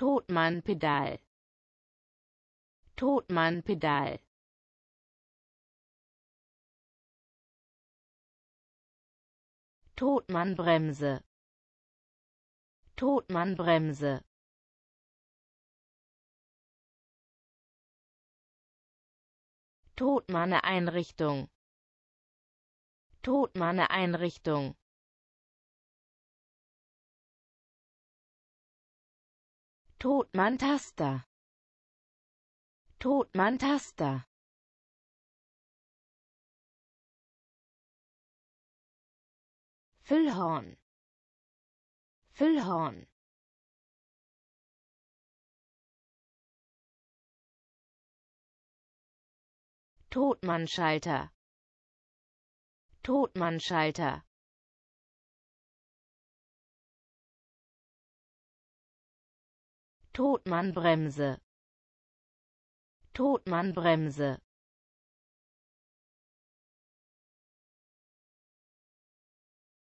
Totmannpedal Totmannpedal Totmannbremse Totmannbremse Totmanne Einrichtung Totmanne Einrichtung Todmann-Taster Todmann-Taster Füllhorn Füllhorn Todmannschalter Todmannschalter Totmannbremse Totmannbremse